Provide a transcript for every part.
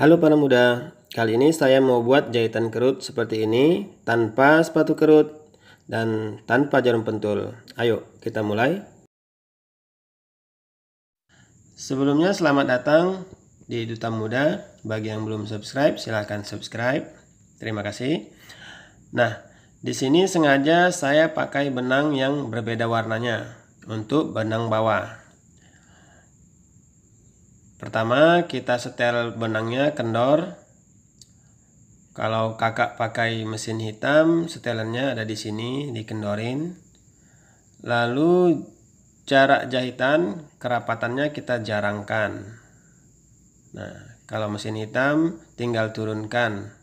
Halo para muda, kali ini saya mau buat jahitan kerut seperti ini tanpa sepatu kerut dan tanpa jarum pentul. Ayo kita mulai. Sebelumnya selamat datang di Duta Muda. Bagi yang belum subscribe silahkan subscribe. Terima kasih. Nah, di sini sengaja saya pakai benang yang berbeda warnanya untuk benang bawah. Pertama kita setel benangnya kendor. Kalau kakak pakai mesin hitam, setelannya ada di sini, dikendorin. Lalu jarak jahitan, kerapatannya kita jarangkan. Nah, kalau mesin hitam tinggal turunkan.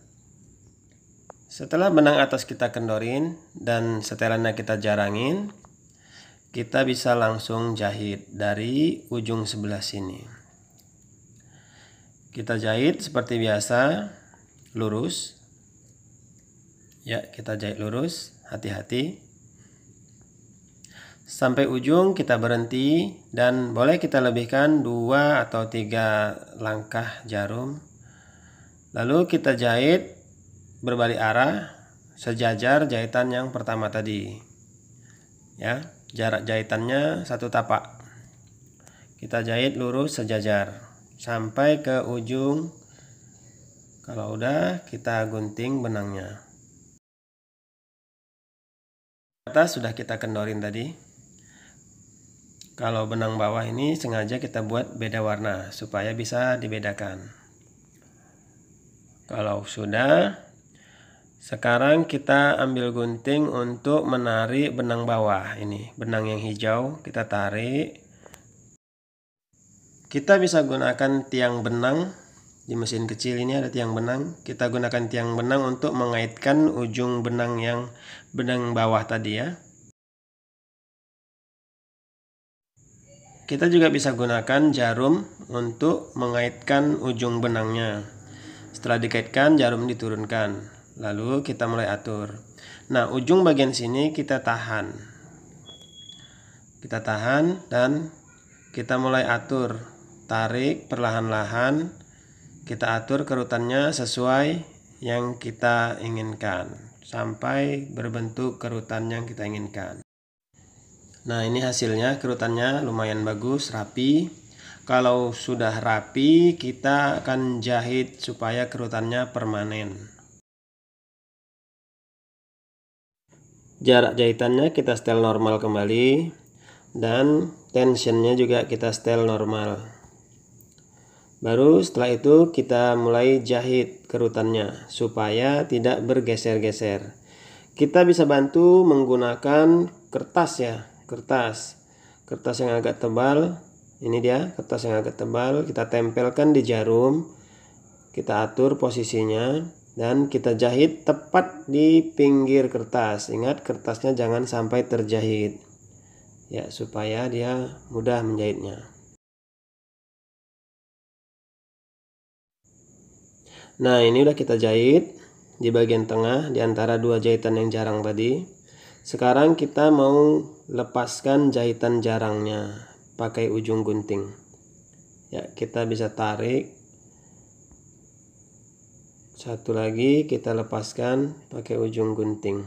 Setelah benang atas kita kendorin dan setelannya kita jarangin, kita bisa langsung jahit dari ujung sebelah sini. Kita jahit seperti biasa, lurus. Ya, kita jahit lurus, hati-hati. Sampai ujung kita berhenti dan boleh kita lebihkan dua atau tiga langkah jarum. Lalu kita jahit berbalik arah sejajar jahitan yang pertama tadi. Ya, jarak jahitannya satu tapak. Kita jahit lurus sejajar sampai ke ujung kalau udah kita gunting benangnya atas sudah kita kendorin tadi kalau benang bawah ini sengaja kita buat beda warna supaya bisa dibedakan kalau sudah sekarang kita ambil gunting untuk menarik benang bawah ini benang yang hijau kita tarik kita bisa gunakan tiang benang di mesin kecil ini ada tiang benang kita gunakan tiang benang untuk mengaitkan ujung benang yang benang bawah tadi ya kita juga bisa gunakan jarum untuk mengaitkan ujung benangnya setelah dikaitkan jarum diturunkan lalu kita mulai atur nah ujung bagian sini kita tahan kita tahan dan kita mulai atur tarik perlahan-lahan kita atur kerutannya sesuai yang kita inginkan sampai berbentuk kerutan yang kita inginkan nah ini hasilnya kerutannya lumayan bagus rapi kalau sudah rapi kita akan jahit supaya kerutannya permanen jarak jahitannya kita setel normal kembali dan tensionnya juga kita setel normal Baru setelah itu kita mulai jahit kerutannya supaya tidak bergeser-geser. Kita bisa bantu menggunakan kertas ya, kertas. Kertas yang agak tebal. Ini dia, kertas yang agak tebal kita tempelkan di jarum. Kita atur posisinya dan kita jahit tepat di pinggir kertas. Ingat kertasnya jangan sampai terjahit. Ya, supaya dia mudah menjahitnya. Nah ini udah kita jahit di bagian tengah di antara dua jahitan yang jarang tadi. Sekarang kita mau lepaskan jahitan jarangnya pakai ujung gunting. Ya kita bisa tarik. Satu lagi kita lepaskan pakai ujung gunting.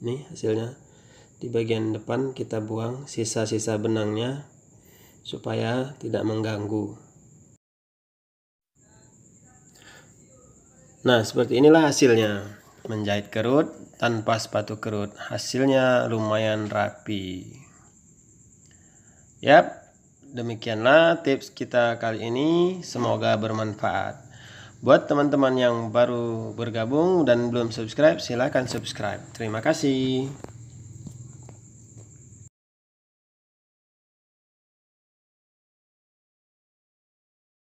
Nih hasilnya di bagian depan kita buang sisa-sisa benangnya supaya tidak mengganggu. Nah, seperti inilah hasilnya. Menjahit kerut tanpa sepatu kerut. Hasilnya lumayan rapi. Yap, demikianlah tips kita kali ini. Semoga bermanfaat. Buat teman-teman yang baru bergabung dan belum subscribe, silahkan subscribe. Terima kasih.